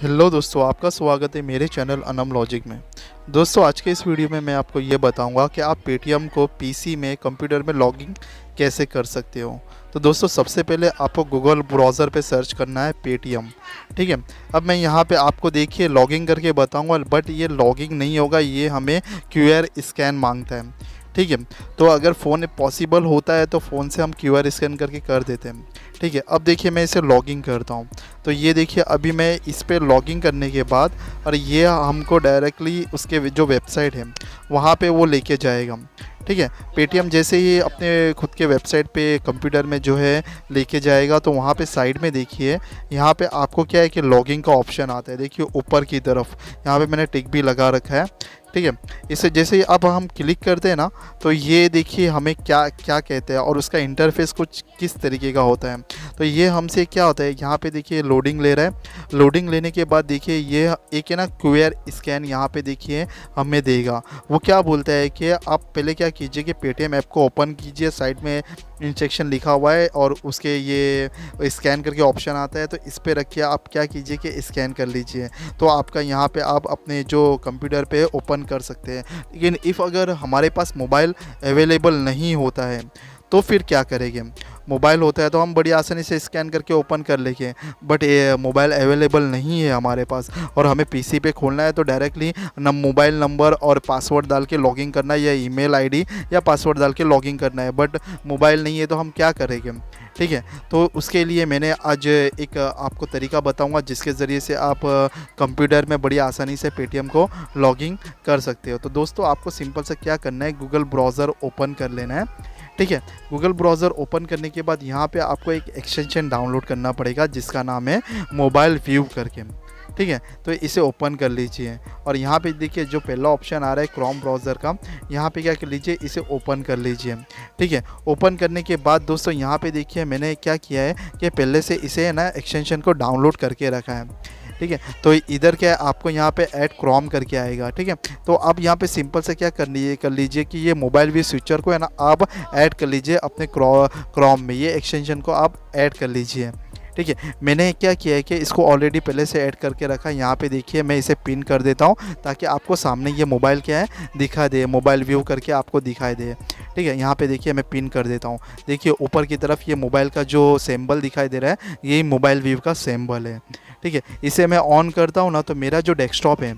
hello दोस्तों आपका स्वागत है मेरे चैनल अनम लॉजिक में दोस्तों आज के इस वीडियो में मैं आपको ये बताऊंगा कि आप पेटीएम को पीसी में कंप्यूटर में लॉगिंग कैसे कर सकते हो तो दोस्तों सबसे पहले आपको गूगल ब्राउज़र पे सर्च करना है पेटीएम ठीक है अब मैं यहाँ पे आपको देखिए लॉगिंग करके बताऊँगा बट ये लॉगिंग नहीं होगा ये हमें क्यू स्कैन मांगता है ठीक है तो अगर फ़ोन पॉसिबल होता है तो फ़ोन से हम क्यू स्कैन करके कर देते हैं ठीक है अब देखिए मैं इसे लॉगिंग करता हूँ तो ये देखिए अभी मैं इस पर लॉगिंग करने के बाद और ये हमको डायरेक्टली उसके जो वेबसाइट है वहाँ पे वो लेके जाएगा ठीक है पेटीएम जैसे ही अपने खुद के वेबसाइट पे कंप्यूटर में जो है लेके जाएगा तो वहाँ पे साइड में देखिए यहाँ पे आपको क्या है कि लॉगिंग का ऑप्शन आता है देखिए ऊपर की तरफ यहाँ पे मैंने टिक भी लगा रखा है ठीक है इसे जैसे अब हम क्लिक करते हैं ना तो ये देखिए हमें क्या क्या कहते हैं और उसका इंटरफेस कुछ किस तरीके का होता है तो ये हमसे क्या होता है यहाँ पे देखिए लोडिंग ले रहा है लोडिंग लेने के बाद देखिए ये एक है ना क्यूर स्कैन यहाँ पे देखिए हमें देगा वो क्या बोलता है कि आप पहले क्या कीजिए कि पेटीएम ऐप को ओपन कीजिए साइड में इंजेक्शन लिखा हुआ है और उसके ये स्कैन करके ऑप्शन आता है तो इस पर रखिए आप क्या कीजिए कि स्कैन कर लीजिए तो आपका यहाँ पे आप अपने जो कंप्यूटर पे ओपन कर सकते हैं लेकिन इफ़ अगर हमारे पास मोबाइल अवेलेबल नहीं होता है तो फिर क्या करेंगे मोबाइल होता है तो हम बड़ी आसानी से स्कैन करके ओपन कर लेंगे बट ये मोबाइल अवेलेबल नहीं है हमारे पास और हमें पीसी पे खोलना है तो डायरेक्टली नम मोबाइल नंबर और पासवर्ड डाल के लॉगिन करना है या ईमेल आईडी या पासवर्ड डाल के लॉगिन करना है बट मोबाइल नहीं है तो हम क्या करेंगे ठीक है तो उसके लिए मैंने आज एक आपको तरीका बताऊंगा जिसके ज़रिए से आप कंप्यूटर में बड़ी आसानी से पेटीएम को लॉगिंग कर सकते हो तो दोस्तों आपको सिंपल से क्या करना है गूगल ब्राउज़र ओपन कर लेना है ठीक है गूगल ब्राउज़र ओपन करने के के बाद यहाँ पे आपको एक एक्सटेंशन डाउनलोड करना पड़ेगा जिसका नाम है मोबाइल व्यू करके ठीक है तो इसे ओपन कर लीजिए और यहाँ पे देखिए जो पहला ऑप्शन आ रहा है क्रोम ब्राउज़र का यहाँ पे क्या कर लीजिए इसे ओपन कर लीजिए ठीक है ओपन करने के बाद दोस्तों यहाँ पे देखिए मैंने क्या किया है कि पहले से इसे ना एक्सटेंशन को डाउनलोड करके रखा है ठीक है तो इधर क्या है आपको यहाँ पे ऐड क्रॉम करके आएगा ठीक है तो अब यहाँ पे सिंपल से क्या कर लीजिए कर लीजिए कि ये मोबाइल व्यू स्विचर को है ना आप ऐड कर लीजिए अपने क्रॉम में ये एक्सटेंशन को आप ऐड कर लीजिए ठीक है मैंने क्या किया है कि इसको ऑलरेडी पहले से ऐड करके रखा यहाँ पे देखिए मैं इसे पिन कर देता हूँ ताकि आपको सामने ये मोबाइल क्या है दिखा दे मोबाइल व्यू करके आपको दिखाई दे ठीक है यहाँ पे देखिए मैं पिन कर देता हूँ देखिए ऊपर की तरफ ये मोबाइल का जो सैम्बल दिखाई दे रहा है यही मोबाइल व्यू का सैम्बल है ठीक है इसे मैं ऑन करता हूँ ना तो मेरा जो डेस्कटॉप है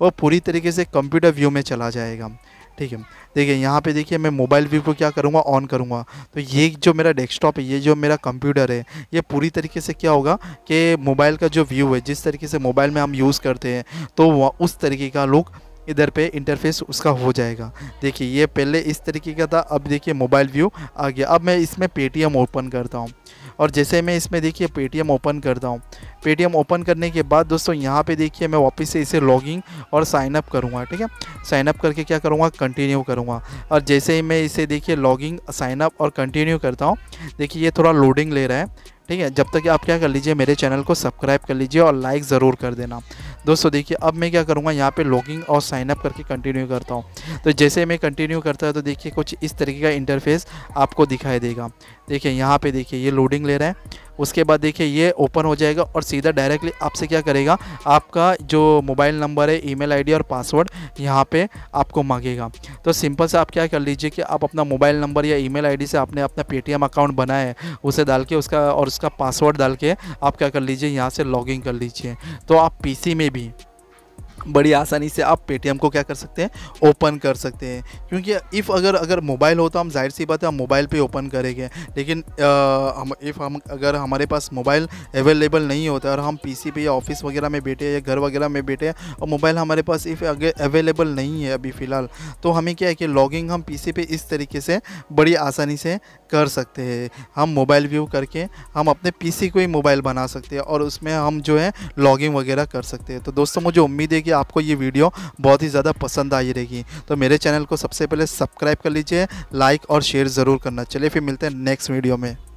वो पूरी तरीके से कंप्यूटर व्यू में चला जाएगा ठीक है देखिए यहाँ पे देखिए मैं मोबाइल व्यू को क्या करूँगा ऑन करूँगा तो ये जो मेरा डेस्कटॉप है ये जो मेरा कंप्यूटर है ये पूरी तरीके से क्या होगा कि मोबाइल का जो व्यू है जिस तरीके से मोबाइल में हम यूज़ करते हैं तो उस तरीके का लुक इधर पे इंटरफेस उसका हो जाएगा देखिए ये पहले इस तरीके का था अब देखिए मोबाइल व्यू आ गया अब मैं इसमें पेटीएम ओपन करता हूँ और जैसे मैं इसमें देखिए पेटीएम ओपन करता हूँ पेटीएम ओपन करने के बाद दोस्तों यहाँ पे देखिए मैं वापस से इसे लॉगिंग और साइनअप करूँगा ठीक है साइनअप करके क्या करूँगा कंटिन्यू करूँगा और जैसे ही मैं इसे देखिए लॉगिंग साइनअप और कंटिन्यू करता हूँ देखिए ये थोड़ा लोडिंग ले रहा है ठीक है जब तक आप क्या कर लीजिए मेरे चैनल को सब्सक्राइब कर लीजिए और लाइक ज़रूर कर देना दोस्तों देखिए अब मैं क्या करूँगा यहाँ पे लॉगिंग और साइनअप करके कंटिन्यू करता हूँ तो जैसे मैं कंटिन्यू करता है तो देखिए कुछ इस तरीके का इंटरफेस आपको दिखाई देगा देखिए यहाँ पे देखिए ये लोडिंग ले रहा है उसके बाद देखिए ये ओपन हो जाएगा और सीधा डायरेक्टली आपसे क्या करेगा आपका जो मोबाइल नंबर है ईमेल आईडी और पासवर्ड यहाँ पे आपको मांगेगा तो सिंपल से आप क्या कर लीजिए कि आप अपना मोबाइल नंबर या ईमेल आईडी से आपने अपना पेटीएम अकाउंट बनाया है उसे डाल के उसका और उसका पासवर्ड डाल के आप क्या कर लीजिए यहाँ से लॉग कर लीजिए तो आप पी में भी बड़ी आसानी से आप पेटीएम को क्या कर सकते हैं ओपन कर सकते हैं क्योंकि इफ़ अगर अगर मोबाइल हो तो हम जाहिर सी बात है हम मोबाइल पे ओपन करेंगे लेकिन आ, हम इफ़ हम अगर हमारे पास मोबाइल अवेलेबल नहीं होता और हम पीसी पे या ऑफिस वगैरह में बैठे या घर वगैरह में बैठे और मोबाइल हमारे पास इफ़ अवेलेबल नहीं है अभी फ़िलहाल तो हमें क्या है कि लॉगिंग हम पी पे इस तरीके से बड़ी आसानी से कर सकते हैं हम मोबाइल व्यू करके हम अपने पी को ही मोबाइल बना सकते हैं और उसमें हम जो है लॉगिंग वगैरह कर सकते हैं तो दोस्तों मुझे उम्मीद है कि आपको ये वीडियो बहुत ही ज़्यादा पसंद आई रहेगी तो मेरे चैनल को सबसे पहले सब्सक्राइब कर लीजिए लाइक और शेयर ज़रूर करना चलिए फिर मिलते हैं नेक्स्ट वीडियो में